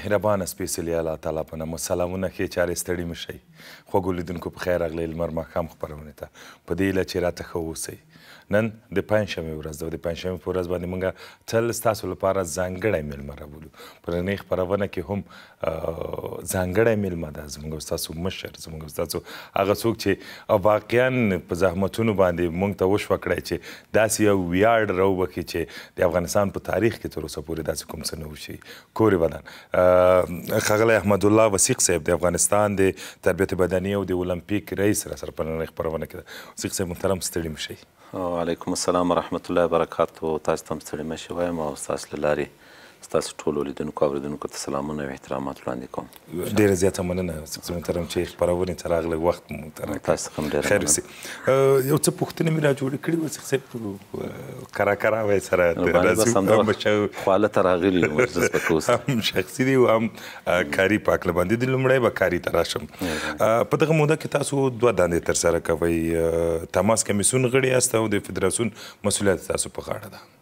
مهربانه سپېڅلي الله تعالی په نامه سلامونه ښې چارې ستړي مه شئ خوږو لیدونکو په خیر راغلی لمر ماښام خپرونې ته په دې هیله چې راته ښه اوسئ نن د پنځشنبه ورځ ده د پنځشنبه په ورځ باندې موږ تل ستاسو لپاره ځانګړی میلمه راولو پر نه خبرونه کې هم ځانګړی میلمه ده زموږ تاسو مشر زموږ تاسو هغه څوک چې واقعا په زحمتونو باندې موږ ته وښ وکړای چې داسې یو ویاړ راو وکړي چې د افغانستان په تاریخ کې تر اوسه پورې داسې کوم څه نه وشي کوري بدن خغل احمد الله وسیق صاحب د افغانستان د تربیت بدني او د المپیک رئیس را سره په نړۍ خبرونه کړه وسیق صاحب محترم ستړي مشي وعليكم السلام ورحمه الله وبركاته تاسو ته ستړي مشه وایم او لاري ستاسو ټولو لیدونکو او اوریدونکو ته سلامونه او احترامات وړاندې کوم ډېره زیاته مننه محترم چې خپرونې ته راغلی وخت مو تاسو هم ډېر خیر اوسئ یو څه پوښتنې مې را جوړې کړې وه صاحب کرا کرا وای سره خواله ته راغلي مجلس پکې اوس هم شخصي دی او هم کاري پاکله باندې د لومړی به کاري ته راشم په دغه موده کې تاسو دوه دندې ترسره کوئ تماس کمیسون غړي یاست او د فدراسیون مسؤلیت تاسو په غاړه ده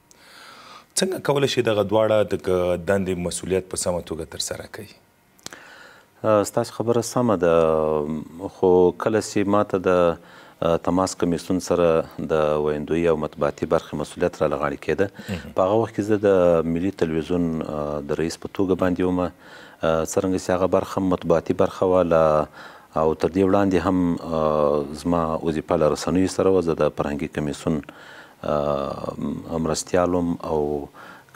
څنګه کولای شي دغه دواړه د دندې مسولیت په سمه توګه ترسره کړي ستاسو خبره سمه ده خو کله چې ماته د تماس کمیسون سره د ویندوی او مطبوعاتي برخې مسولیت را لغاړې کېده په هغه وخت کې زه د ملي تلویزیون د رئیس په توګه باندې وم څرنګه چې هغه برخه مطبوعاتي برخه وه او تر دې وړاندې هم زما وظیفه له رسنیو سره وه زه د فرهنګي کمیسون مرستیالم او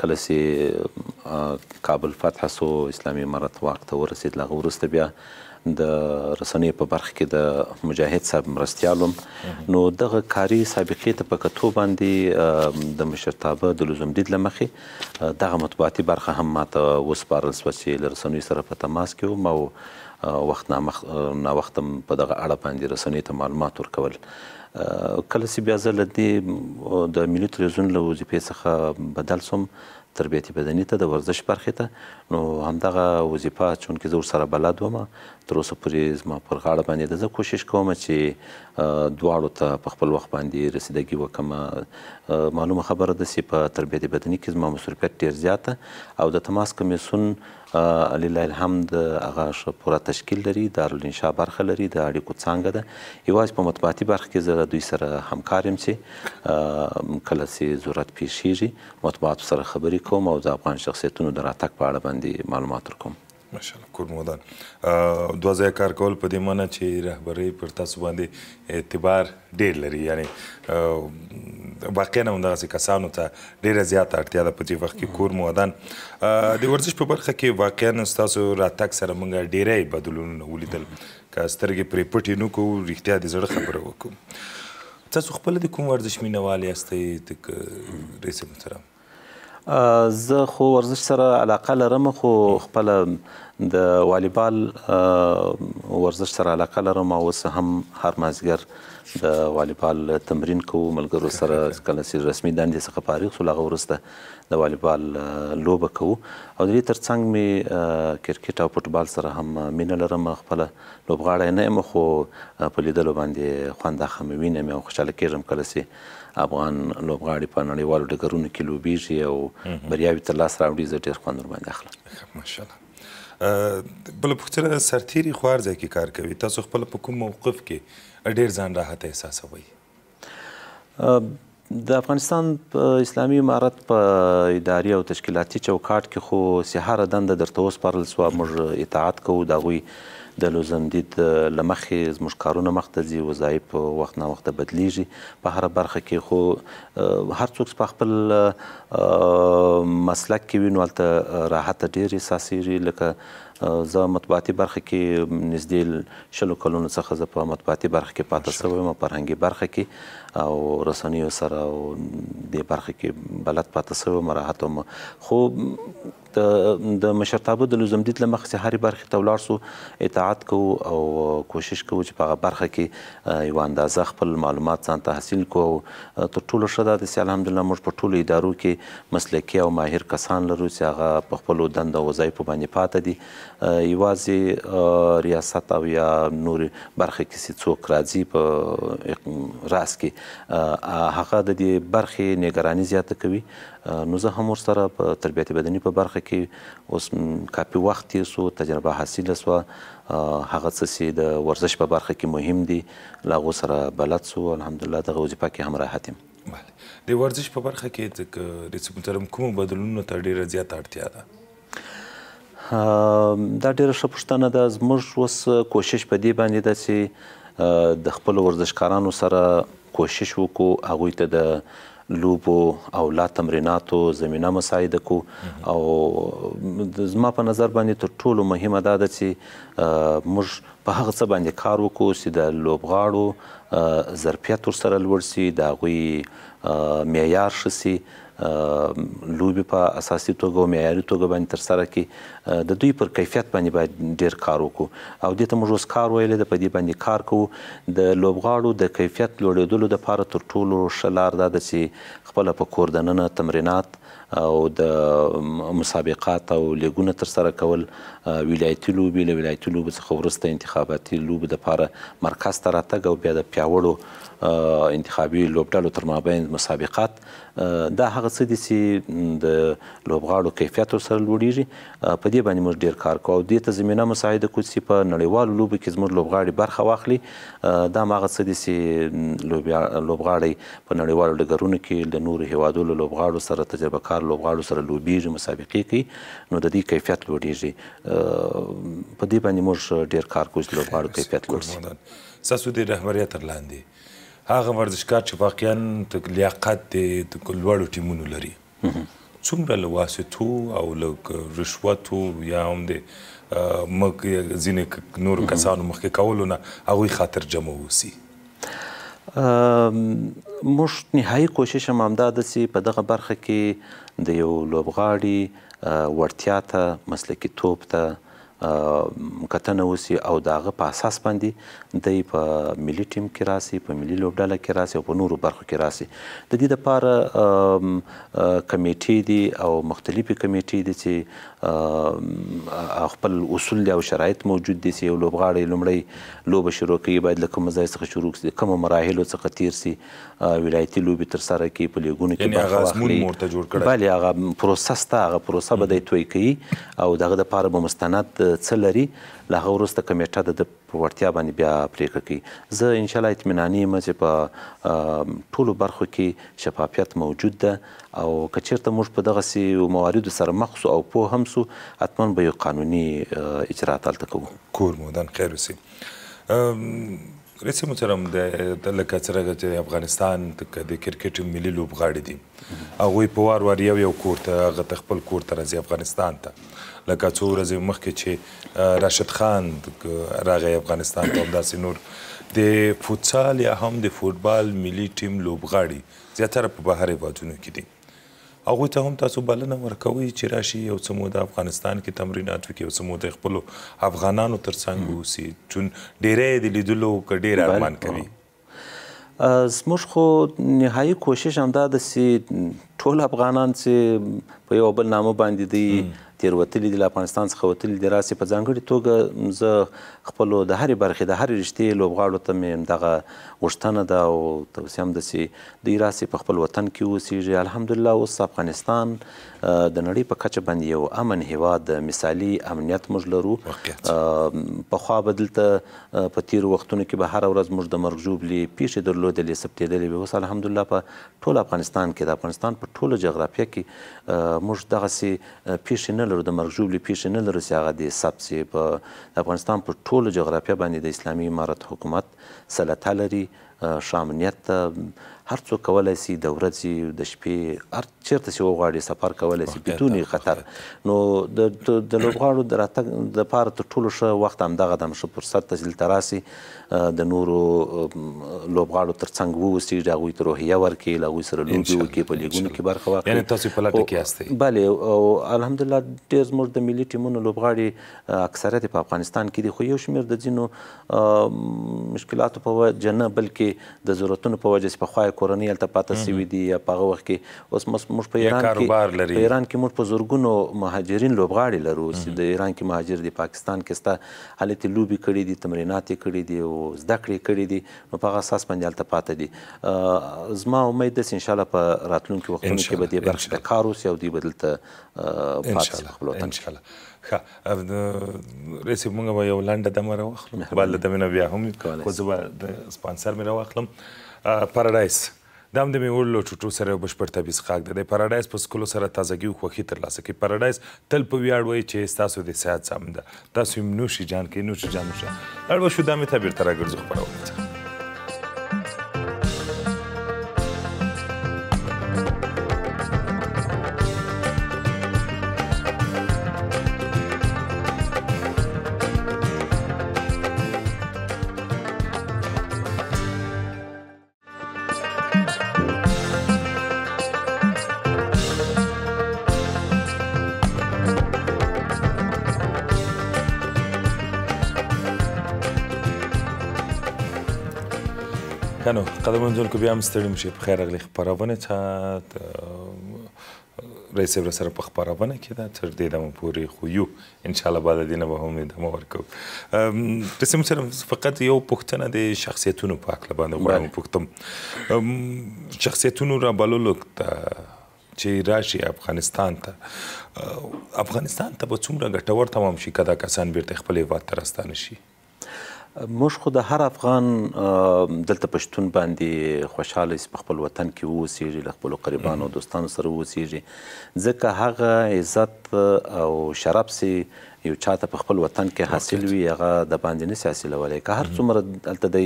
کله چې کابل فتح سو اسلامي امارت واک ته ورسید لغه ورسته بیا د رسنې په برخه کې د مجاهد صاحب مرستیالم نو دغه کاری سابقې ته په کتو باندې د مشرتابه د لزوم دید لمخې دغه مطبوعاتي برخه هم ماته وسپارل سو چې لرسنې سره په تماس کې وم او وخت نا وخت په دغه اړه باندې رسنې ته معلومات ورکول کله چې بیا زه له دې د ملي تلویزیون له وظیفې څخه بدل سوم تربیت بدني ته د ورزش برخې ته نو همدغه وظیفه چون کې زه ورسره بلد وم تر اوسه پورې زما پر غاړه باندې زه کوشش کوم چې دواړو ته په خپل وخت باندې رسیدګي وکم معلومه خبره ده چې په تربیت بدني کې زما مصروفیت ډیر زیاته او د تماس کمیسون لله الحمد هغه ښه پوره تشکیل لري دارالانشا برخه لري د اړیکو څانګه ده یوازې په مطبوعاتي برخه کې زه دوی سره همکار یم چې کله چې ضرورت پیښیږي مطبوعاتو سره خبرې کوم او د افغان شخصیتونو د راتګ په اړه باندې معلومات ورکوم ماشاءالله کورمودان دوه ځای کار کول په دې معنی چې رهبرۍ پر تاسو باندې اعتبار ډېر لري یعنی واقعا هم دغسې کسانو ته ډېره زیاته اړتیا ده په دې وخت کې کور مودان د ورزش په برخه کې واقعا ستاسو راتګ سره موږ ډېری بدلونونه ولیدل که سترګې پرې پټې نه کوو رښتیا د زړه خبره وکړو تاسو خپل د کوم ورزش مینوال یاستئ رئیس محترم زه خو ورزش سره علاقه لرم خو خپل د والیبال ورزش سره علاقه لرم او اوس هم هر مازګر د والیبال تمرین کوو ملګرو سره کله چې رسمي دندې څخه فارغ شو لغه ورسته د والیبال لوبه کوو او د دې ترڅنګ مې کرکټ او فوتبال سره هم مینه لرم خپل لوبغاړی نه یم خو په لیدلو باندې خوند اخمه وینم او خوشاله کېږم کله چې افغان لوبغاړي په نړیوالو ډګرونو کې لوبیږي او بریاوې تر لاسه راوړي زه ډېر خوند ورباندې اخلم ماشاءالله بله پوښتنه سرتیري خو هر ځای کې کار کوي تاسو خپله په کوم موقف کې ډېر ځان راحته احساسوئ د افغانستان اسلامي امارت په اداري او تشکیلاتي چوکاټ کې خو سهاره دنده درته وسپارل سوه موږ اطاعت کوو د هغوی د لوزندید لمخې زموږ کارونه مخته ځي وظایف وخت نه وخت بدلیږي په هر برخه کې خو هر څوک په خپل مسلک کې وینول ته راحت ډیر احساسېږي لکه زه مطبوعاتي برخه کې نږدې شلو کلونو څخه زه په مطبوعاتي برخه کې پاتې شوی یم فرهنګي برخه کې او رسنیو سره او دې برخه کې بلد پاتې شوی یم راحت هم خو د د مشرتابه د لزمدید لمخ سه هر برخه تولار سو اطاعت کو او کوشش کو چې په برخه کې یو اندازه خپل معلومات ځان ته حاصل کو تر ټولو ښه ده چې الحمدلله موږ په ټولو ادارو کې مسلکي او ماهر کسان لرو چې هغه په خپل دند او وظایفو باندې پاتې دي یوازې ریاست او یا نور برخه کې څوک راځي په راس کې هغه د دې برخه نگرانی زیاته کوي نو زه هم ورسره په تربیت بدني په برخه ته کې اوس کافي وخت تیر سو تجربه حاصل سو هغه څه چې د ورزش په برخه کې مهم دي لاغو سره بلد سو الحمدلله دغه وظیفه کې هم راحت یم بله د ورزش په برخه کې د رئیس محترم کوم بدلونونو ته ډیره زیاته اړتیا ده دا ډیره ښه پوښتنه ده زموږ اوس کوشش په دې باندې ده چې د خپل ورزشکارانو سره کوشش وکړو هغوی ته د لوبو او لا تمریناتو زمينه مساعده کو او زما په نظر باندې تر ټولو مهمه دا ده چې موږ په هغه څه باندې کار وکړو چې د لوبغاړو ظرفیت ورسره لوړ سي د هغوی معیار ښه سي لوبي په اساسي توګه او معیاري توګه باندې تر سره کی د دوی پر کیفیت باندې باید ډیر کار وکړو او دته موږ اوس کار ویل د پدې باندې کار کوو د لوبغاړو د کیفیت لوړېدلو د لپاره تر ټولو شلار دا د سي خپل په کور دننه تمرینات او د مسابقات او لیګونه تر سره کول ولایتي لوبي له ولایتي لوب څخه ورسته انتخاباتي لوب د لپاره مرکز ته راتګ او بیا د پیاوړو انتخابي لوبډلو تر مابین مسابقات دا هغه څه دي چې د لوبغاړو کیفیت سره لوړیږي په دې باندې موږ ډیر کار کوو دې ته زمينه مساعده کوي چې په نړیوالو لوبو کې زموږ لوبغاړي برخه واخلي دا هغه څه دي چې لوبغاړي په نړیوالو لګرونو کې د نورو هیوادونو لوبغاړو سره تجربه وقار لوبغاړو سره لوبیږي مسابقې کوي نو د دې کیفیت لوړیږي په دې باندې موږ ډیر کار کوو چې لوبغاړو کیفیت لوړ شي ساسو د رهبریت لاندې هغه ورزشکار چې واقعا د لیاقت د لوړو ټیمونو لري څومره له واسطو او له رشوتو یا هم د مګ ځینې نور کسانو مخکې کولو نه هغوی خاطر جمع اوسي موږ نهایي کوشش هم همدا ده چې په دغه برخه کې د یو لوبغاړي وړتیا ته مسلکي توب ته کتنه وسی او داغه په اساس باندې د په ملي ټیم کې راسي په ملي لوبډله کې راسي او په نورو برخو کې راسي د دې لپاره کمیټې دي او مختلفې کمیټې دي چې خپل اصول دي او شرایط موجود دي چې لوبغاړي لومړی لوب شروع کوي باید له کوم ځای څخه شروع کړي کوم مراحل څخه تیر سي ولایتي لوبي تر سره کې په لیګونو کې برخه واخلي بله هغه پروسس ته هغه پروسه به دوی توي کوي او دغه د لپاره به مستند څه لري له هغه وروسته کمیټه د په وړتیا باندې بیا پریکړه کوي زه ان شاء الله اطمیناني یم چې په ټولو برخو کې شفافیت موجود ده او کچیرته موږ په دغه سي مواردو سره مخ او په هم سو حتما به یو قانوني اجرات تلته کوو کور مودن خیر وسی رئیس محترم د لکه څنګه چې افغانستان د کرکټ ملي لوبغاړي دي هغه په وار وار یو یو کور ته غته خپل کور ته راځي افغانستان ته لکه څو ورځې مخکې چې راشد خان راغی افغانستان ته داسې نور د فوتسال یا هم د فوتبال ملي ټیم لوبغاړي زیاتره په بهر هیوادونو کې دي هغوی ته هم تاسو بلنه ورکوئ چې راشي یو څه موده افغانستان کې تمرینات وکړي یو څه موده خپلو افغانانو تر څنګ واوسي چون ډیری د لیدلو که ډېر ارمان کوي زموږ خو نهایي کوشش همدا ده چې ټول افغانان چې په یو بل نامه باندې دی تیروتلي دي له افغانستان څخه وتلي دي راسي په ځانګړې توګه زه خپلو د هرې برخې د هرې رشتې لوبغاړو ته مې همدغه غوښتنه ده او توصیه هم ده چې دوی راسي په خپل وطن کې واوسېږي الحمدلله اوس افغانستان د نړۍ په کچه باندې یو امن هیواد مثالي امنیت موږ لرو پخوا به دلته په تیرو وختونو کې به هره ورځ موږ د مرګ ژوبلې پیښې درلودلې ثبتېدلې وې اوس الحمدلله په ټول افغانستان کې د افغانستان په ټوله جغرافیه کې موږ دغسې پیښې نه نلرو د مرګ ژوبلې پیښې نه لرو چې هغه د ثبت سي په افغانستان په ټوله جغرافیه باندې د اسلامي امارت حکومت سلطه لري شامنیت ته هر څوک کولای شي د ورځې د شپې هر چیرته چې وغواړي سفر کولای شي بدون خطر نو د د لوبغاړو د راتګ د پاره تر ټولو ښه وخت همدغه د ښه فرصت ته دلته راسي د نورو لوبغاړو تر څنګ ووسي د هغوی ته روحیه ورکړي له هغوی سره لوبې وکړي په لیګونو کې برخه واخلي یعنې تاسو په لټه کې یاستئ بلې او الحمدلله ډېر زموږ د ملي ټیمونو لوبغاړي اکثریت په افغانستان کې دي خو یو شمېر د ځینو مشکلاتو په وجه نه بلکې کې د ضرورتونو په وجه په خوای کورنۍ الته پاتې سوي دي یا په هغه وخت کې اوس موږ په ایران کې په ایران کې موږ په زورګونو مهاجرین لوبغاړي لرو چې د ایران کې مهاجر دي پاکستان کې ستا حالت لوبي کړي دي تمرینات کړي دي او زده کړې کړي دي نو په هغه اساس باندې الته پاتې دي زما امید ده چې ان شاء الله په راتلونکو وختونو کې به دې برخه کار وسی او دې بدلته پاتې خپل وطن ان شاء الله ښه رسې موږ به یو لنډه دمه راواخلو بل د مینه بیا هم خو زه به د سپانسر مې راواخلم پارادایس دا هم د میوړلو ټوټو سره یو بشپړ طبیعي څښاک دی د پارادایس په څښلو سره تازګي او خوښي ترلاسه کوي پارادایس تل په ویاړ وایي چې ستاسو د صحت سم ده تاسو یې نوشي جان کې نوشي جان نوشه اړ به شو دا مې ته بیرته راګرځو خپرونه اوریدونکو بیا هم ستړي مشي په خیر راغلي خپرونه ته رئیس ابر سره په خپرونه کې دا تر دې دمه پورې خو یو ان شاء الله بعد دینه به هم دمه ورکو رئیس سره فقط یو پوښتنه د شخصیتونو په اړه باندې غواړم پوښتم شخصیتونو را بللو ته چې راشي افغانستان ته افغانستان ته به څومره ګټور تمام شي کدا کسان بیرته خپل هیواد ته راستانه شي موږ خو د هر افغان دلته پښتون باندې خوشاله سي خپل وطن کې ووسیږي له خپل قربانو دوستانو سره ووسیږي ځکه هغه عزت او شرف سي یو چاته په خپل وطن کې حاصل وي هغه د باندې نسی حاصلولی که هر څومره هلته دی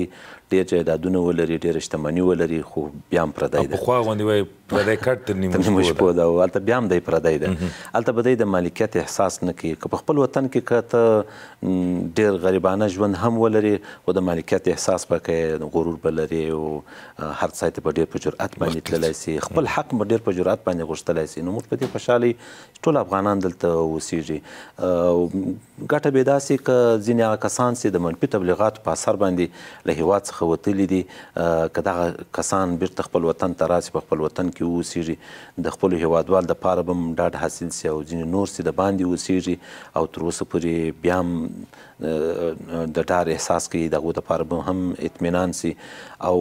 ډېر جایدادونه ولري ډېره شتمني ولري خو بیا هم پردی دی پخوا غوندې وایي پردی کټ تر نیمو شپو ده او هلته بیا هم دی پردی دی هلته به دی د مالکیت احساس نه کوي که په خپل وطن کې که ته ډېر غریبانه ژوند هم ولري خو د مالکیت احساس به کوي غرور به لري او هر څه ته به ډېر په جرأت باندې تللی سي خپل حق به ډېر په جرأت باندې غوښتلی سي نو موږ په دې خوشحالي ټول افغانان دلته اوسېږي ګټه به داسې ک ځینې کسان سي د منفي تبلیغات په اثر باندې له هیواد څخه وتلې دي کدا کسان بیرته خپل وطن ته راسي په خپل وطن کې اوسېږي د خپل هیوادوال د پاره بم ډاډ حاصل سي او ځینې نور سي د باندې اوسېږي او تر اوسه پورې بیا د ډار احساس کوي دغه د پاره هم اطمینان سي او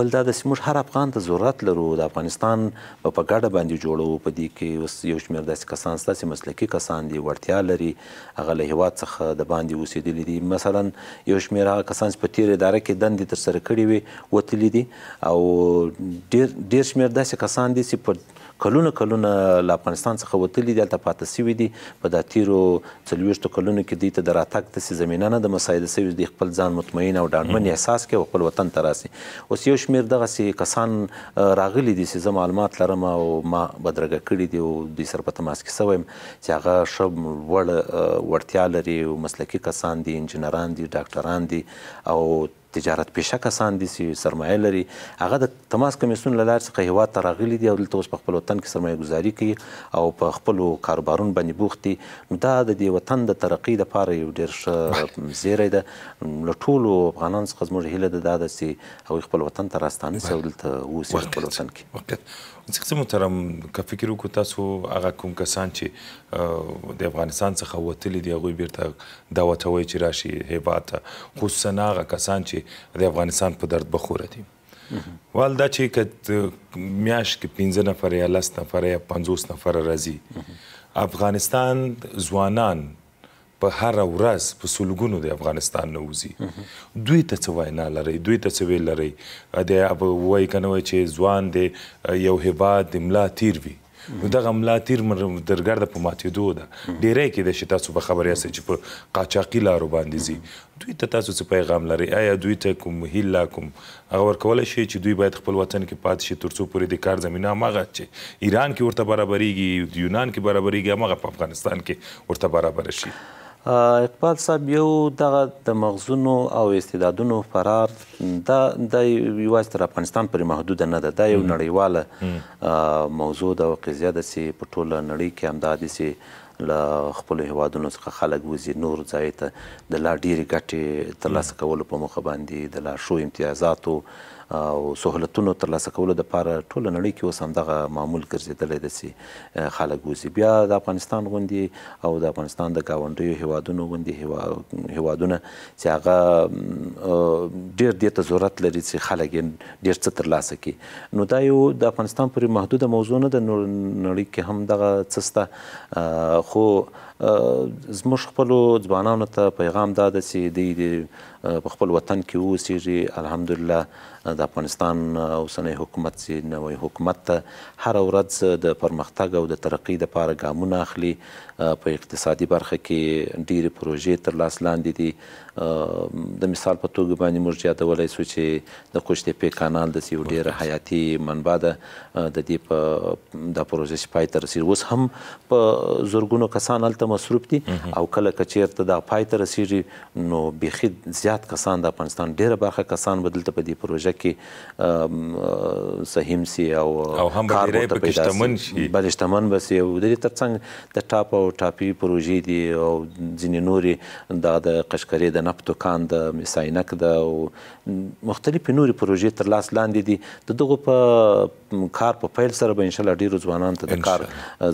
بل دا د سیمه هر افغان ته ضرورت لرو د افغانستان په ګډه باندې جوړو په دې کې یو شمېر داسې کسان ستاسو مسلکي کسان دي ورتیا لري چې هغه له هیواد څخه د باندې اوسېدلي دي مثلا یو شمېر هغه کسان چې په تېره اداره کې دندې ترسره کړې وي وتلي دي او ډېر ډېر شمېر داسې کسان دي چې په کلونه کلونه له افغانستان څخه وتلي دي هلته پاته سوي دي په دا تیرو څلوېښتو کلونو کې دوی ته د راتګ داسې زمینه نه ده مساعده سوي دوی خپل ځان مطمئن او ډاډمن احساس کوي او خپل وطن ته راسي اوس یو شمېر دغسې کسان راغلي دي چې زه معلومات لرم او ما بدرګه کړي دي او دوی سره په تماس کې سوی یم چې هغه ښه وړ وړتیا لري مسلکي کسان دي انجینران دي ډاکټران دي او تجارت پیشه کسان دي چې سرمایه لري هغه د تماس کمیسیون له لارې څخه هیواد ته راغلي دي او دلته اوس په خپل وطن کې سرمایه ګذاري کوي او په خپلو کاروبارونو باندې بوخت دي نو دا د دې وطن د ترقۍ دپاره یو ډېر ښه زیری ده له ټولو افغانانو څخه زموږ هیله ده دا ده چې هغوی خپل وطن ته راستانه سي او دلته واوسي خپل وطن کې څه محترم که فکر وکړو تاسو هغه کوم کسان چې د افغانستان څخه وتلي دي هغوی بیرته دعوتوئ چې راشي هیواد ته خصوصا هغه کسان چې چې د افغانستان په درد بخوره دي وال دا چې کټ میاش کې 15 نفر یا 10 نفر یا 50 نفر راځي افغانستان ځوانان په هر ورځ په سلګونو د افغانستان نوځي دوی ته څه وینا لري دوی ته څه ویل لري د وای کنه چې ځوان دی یو هیواد د ملا تیر وي نو دغه ملاتیر درګرد په ماتېدو ده ډیره کې د شتا سو خبري اسې چې په قاچاقي لارو باندې زی دوی ته تاسو څه پیغام لري آیا دوی ته کوم هیله کوم هغه ورکول شي چې دوی باید خپل وطن کې پات شي ترڅو پورې د کار زمينه ماغه چې ایران کې ورته برابرېږي یونان کې برابرېږي ماغه په افغانستان کې ورته برابر شي اقبال صاحب یو دغه د مغزونو او استعدادونو فرار دا د یوازې تر افغانستان پورې محدوده نه ده دا یو نړیواله موضوع ده او قضیه ده چې په ټوله نړۍ کې همدا داسې له خپلو هیوادونو څخه خلک وځي نور ځای ته د لا ډېرې ګټې ترلاسه کولو په موخه باندې د لا ښو امتیازاتو او سہولتونو ترلاسه کولو د پاره ټوله نړۍ کې اوس همدغه معمول ګرځېدلی ده چې خلک وځي بیا د افغانستان غوندې او د افغانستان د ګاونډیو هیوادونو غوندې هیوادونه چې هغه ډېر دې ته ضرورت لري چې خلک یې ډېر څه ترلاسه کړي نو دا یو د افغانستان پورې محدوده موضوع نه ده نړۍ کې هم دغه څه خو زموږ خپل ځوانانو ته پیغام دا ده چې د په خپل وطن کې اوسېږي الحمدلله د افغانستان اوسنی حکومت چې نوی حکومت ته هر ورځ د پرمختګ او د ترقۍ لپاره ګامونه اخلي په اقتصادي برخه کې ډېرې پروژې تر لاس لاندې دي د مثال په توګه باندې موږ یادولی سو چې د قوشتېپې کانال داسې یو ډېره حیاتي منبع ده د دې په دا پروژه چې پای ته رسېږي اوس هم په زرګونو کسان هلته ته مصروف دي او کله کچیرته دا پای ته رسیږي نو بیخي زیات کسان د افغانستان ډیره برخه کسان بدل ته په دې پروژه کې سهم سي او او هم ډیره په شتمن شي بل شتمن بس یو د دې ترڅنګ د ټاپ او ټاپي پروژې دي او ځینې نورې دا د قشقري د نفتو کان د مساینک د مختلفې نورې پروژې تر لاس لاندې دي د دغه په کار په پیل سره به ان شاء الله ډیرو ځوانانو ته د کار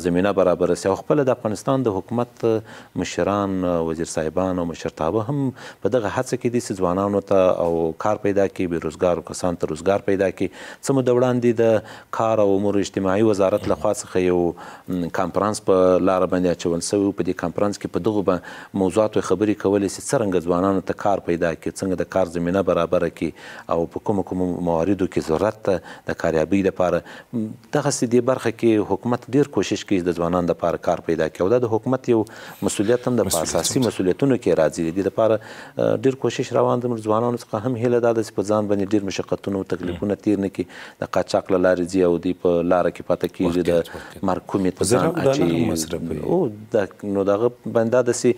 زمينه برابر سي او خپل د افغانستان د حکومت حکومت مشران وزیر صاحبان او مشرتابه هم په دغه هڅه کې دي چې ځوانانو ته او کار پیدا کړي بیروزګارو کسانو ته روزګار پیدا کړي څه موده وړاندې د کار او امور اجتماعي وزارت لخوا څخه یو کانفرنس په لاره باندې اچول سوی په دې کانفرنس کې په دغو به موضوعاتو خبرې کولې چې څرنګه ځوانانو ته کار پیدا کړي څنګه د کار زمینه برابره کړي او په کومو کومو مواردو کې ضرورت ته د کاریابۍ لپاره دغسې دې برخه کې حکومت ډیر کوشش کوي د ځوانانو لپاره کار پیدا کړي او دا د حکومت یو مسولیت هم د اساسي مسولیتونو کې راځي د لپاره ډیر کوشش روان دي ځوانانو څخه هم هیله ده چې په ځان باندې ډیر مشقتونه او تکلیفونه تیر نه کی د قاچاق لارې دی او دی په لار کې پاتې کیږي د مرکومې ته ځان او دا نو دغه بنده د سي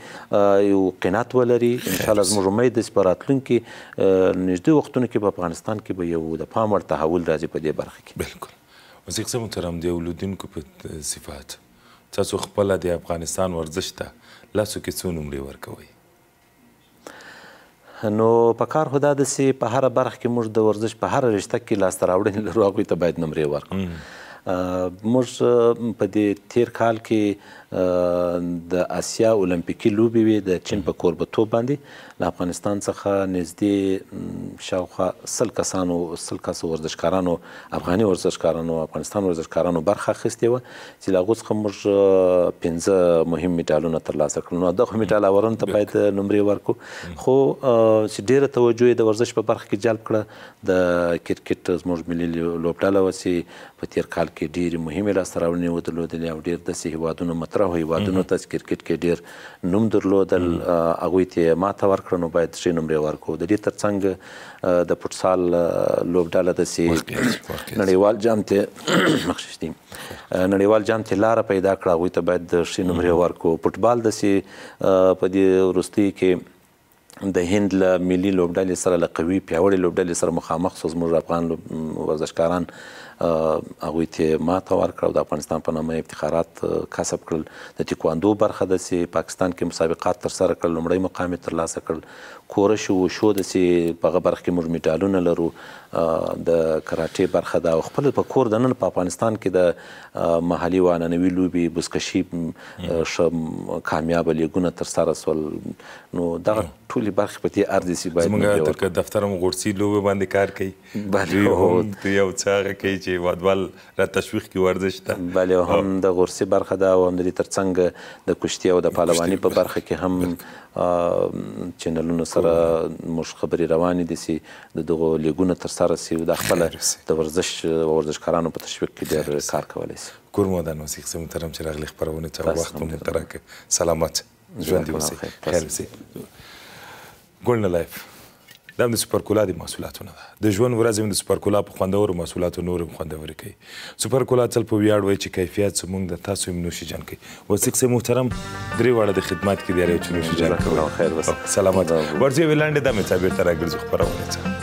یو قناعت ولري ان شاء الله زموږ امید د سپاراتلونکو نږدې وختونو کې په افغانستان کې به یو د پام وړ تحول راځي په دې برخه کې بالکل وزیر صاحب محترم دی ولودونکو په صفات تاسو خپل د افغانستان ورزش ته لاسو کې څو نمرې ورکوي نو په کار خو دا داسې په هره برخه کې موږ د ورزش په هره رشته کې لاسته راوړنې لرو هغوی ته باید نمرې ورکړو موږ په دې تیر کال کې د اسیا اولمپیکي لوبي وي د چین په کوربتوب باندې له افغانستان څخه نږدې شاوخوا سل کسانو سل کسو ورزشکارانو افغاني ورزشکارانو افغانستان ورزشکارانو برخه اخیستې و چې له هغو څخه موږ پنځه مهم مډالونه ترلاسه کړل نو دغه مډال اورن ته باید نمرې ورکو خو چې ډېره توجه یې د ورزش په برخه کې جلب کړه د کرکټ زموږ ملي لوبډله وه چې په تېر کال کې ډېرې مهمې لاسته راوړنې ودرلودلې او ډېر داسې هیوادونو مطرح او هیوادونو ته کرکټ کې ډیر نوم درلودل هغه ته ماته ورکړنو باید شي نمرې ورکو د دې ترڅنګ د فوتسال لوبډاله د سي نړیوال جام ته مخششتي نړیوال جام ته لار پیدا کړه هغه ته باید شي نمرې ورکو فوتبال د سي په دې ورستي کې د هند له ملي لوبډلې سره له قوي پیاوړې لوبډلې سره مخامخ سو زموږ افغان ورزشکاران هغه ته ماته ورکړه د افغانستان په نامه افتخارات کسب کړل د ټیکواندو برخه د سي پاکستان کې مسابقات تر سره کړل لمړی مقام تر لاسه کړل کور شو شو د سي په برخه کې موږ میډالونه لرو د کراټي برخه دا خپل په کور د نن په افغانستان کې د محلي واننوي لوبي بسکشي شم کامیاب لیګونه تر سره سول نو دا ټولي برخه په دې ارزي باید زمونږ تر دفتر مغورسي لوبي باندې کار کوي بله یو څاغه کوي چې وادوال را تشویق کی ورزش ته بله هم د غرسي برخه ده او هم د ترڅنګ د کشتي او د پهلواني په برخه کې هم چینلونو سره موږ خبري روانې دي سي د دغه لیګونو تر سره سي د خپل د ورزش ورزشکارانو په تشویق کې ډېر کار کولی سي کورمودان موسیقي سم محترم چې راغلي خبرونه ته وخت مو مترکه سلامات ژوند دې وسي خیر وسي ګولنا لایف دا د سپرکولا د محصولاتو نه ده د ژوند ورځ د سپرکولا په خوندورو محصولاتو نور خوندور کوي سپرکولا تل په ویاړ وایي چې کیفیت زموږ د تاسو هم نوشي جان کوي وسیق سه محترم درې واړه د خدمت کې دی چې نوشي جان کوي سلامات ورځي ویلاندې د مې تعبیر تر راګرځو خبرونه